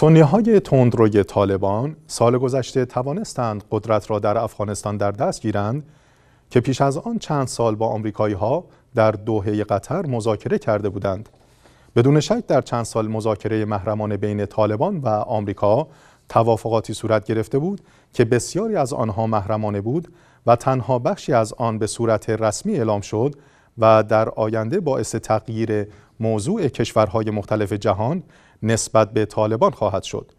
سنی های تندروی طالبان سال گذشته توانستند قدرت را در افغانستان در دست گیرند که پیش از آن چند سال با آمریکایی ها در دوحه قطر مذاکره کرده بودند. بدون شک در چند سال مذاکره محرمانه بین طالبان و آمریکا توافقاتی صورت گرفته بود که بسیاری از آنها محرمانه بود و تنها بخشی از آن به صورت رسمی اعلام شد و در آینده باعث تغییر موضوع کشورهای مختلف جهان نسبت به طالبان خواهد شد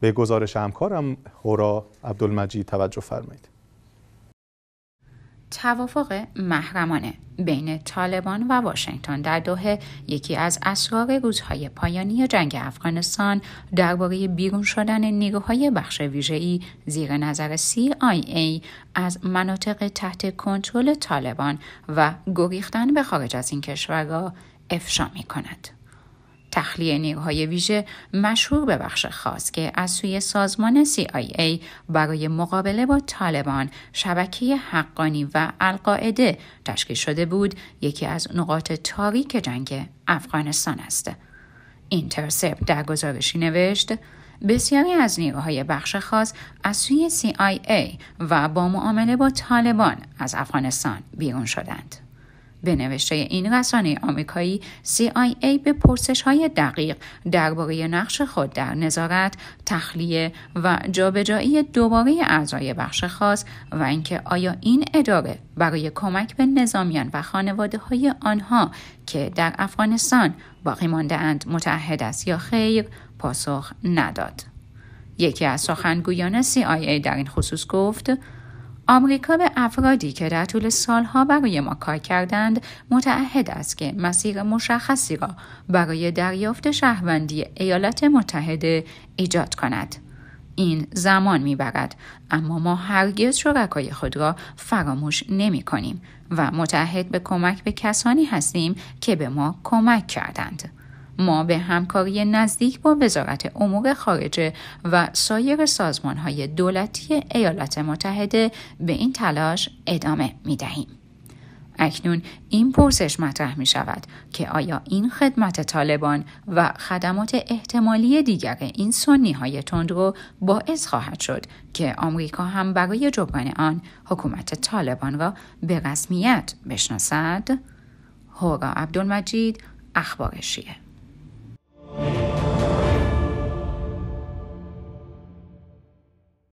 به گزارش همکارم هورا عبدالمجید توجه فرمایید توافق محرمانه بین طالبان و واشنگتن در دوحه یکی از اسرار روزهای پایانی جنگ افغانستان درباره بیرون شدن نیروهای بخش ویژه‌ای زیر نظر CIA از مناطق تحت کنترل طالبان و گریختن به خارج از این کشور را افشا می کند. تخلیه نیروهای ویژه مشهور به بخش خاص که از سوی سازمان CIA برای مقابله با طالبان شبکه حقانی و القاعده تشکیل شده بود یکی از نقاط تاریک جنگ افغانستان است اینترسپت در گزارشی نوشت بسیاری از نیروهای بخش خاص از سوی CIA و با معامله با طالبان از افغانستان بیرون شدند. به نوشته این رسانه آمریکایی CIA به پرسش های دقیق درباره نقش خود در نظارت، تخلیه و جابجایی دوباره اعضای بخش خاص و اینکه آیا این اداره برای کمک به نظامیان و خانواده های آنها که در افغانستان باقی مانده اند متحد است یا خیر پاسخ نداد. یکی از سخنگویان CIA در این خصوص گفت آمریکا به افرادی که در طول سالها برای ما کار کردند متعهد است که مسیر مشخصی را برای دریافت شهروندی ایالات متحده ایجاد کند. این زمان میبرد اما ما هرگز شرکای خود را فراموش نمی کنیم و متعهد به کمک به کسانی هستیم که به ما کمک کردند. ما به همکاری نزدیک با وزارت امور خارجه و سایر سازمان های دولتی ایالات متحده به این تلاش ادامه می دهیم. اکنون این پرسش مطرح می شود که آیا این خدمت طالبان و خدمات احتمالی دیگر این سنی های تندرو باعث خواهد شد که آمریکا هم برای جبران آن حکومت طالبان را به رسمیت بشناسد؟ هورا عبدالمجید اخبارشیه